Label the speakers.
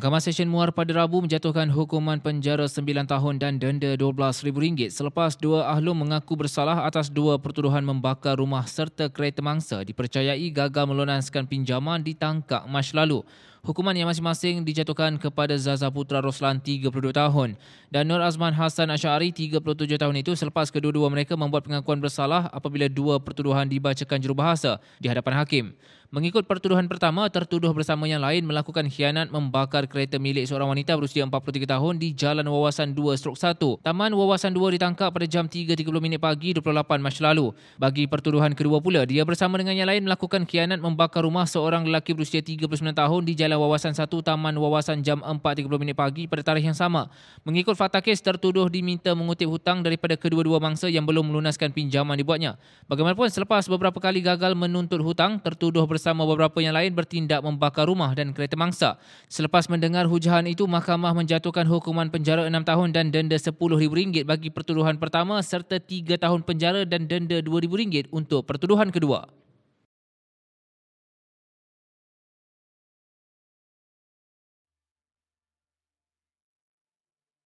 Speaker 1: Mahkamah Sesyen Muar pada Rabu menjatuhkan hukuman penjara 9 tahun dan denda RM12,000 selepas dua ahlum mengaku bersalah atas dua pertuduhan membakar rumah serta kereta mangsa dipercayai gagal melunaskan pinjaman ditangkap Mac lalu. Hukuman yang masing-masing dijatuhkan kepada Zaza Putra Roslan 32 tahun dan Nur Azman Hasan Asyari 37 tahun itu selepas kedua-dua mereka membuat pengakuan bersalah apabila dua pertuduhan dibacakan jurubahasa di hadapan hakim. Mengikut pertuduhan pertama, tertuduh bersama yang lain melakukan khianat membakar kereta milik seorang wanita berusia 43 tahun di Jalan Wawasan 2-1. Taman Wawasan 2 ditangkap pada jam 3.30 pagi 28 Mac lalu. Bagi pertuduhan kedua pula, dia bersama dengan yang lain melakukan khianat membakar rumah seorang lelaki berusia 39 tahun di Jalan ialah wawasan 1 Taman Wawasan jam 4.30 minit pagi pada tarikh yang sama. Mengikut fakta kes, tertuduh diminta mengutip hutang daripada kedua-dua mangsa yang belum melunaskan pinjaman dibuatnya. Bagaimanapun, selepas beberapa kali gagal menuntut hutang, tertuduh bersama beberapa yang lain bertindak membakar rumah dan kereta mangsa. Selepas mendengar hujahan itu, mahkamah menjatuhkan hukuman penjara enam tahun dan denda rm ringgit bagi pertuduhan pertama serta tiga tahun penjara dan denda rm ringgit untuk pertuduhan kedua.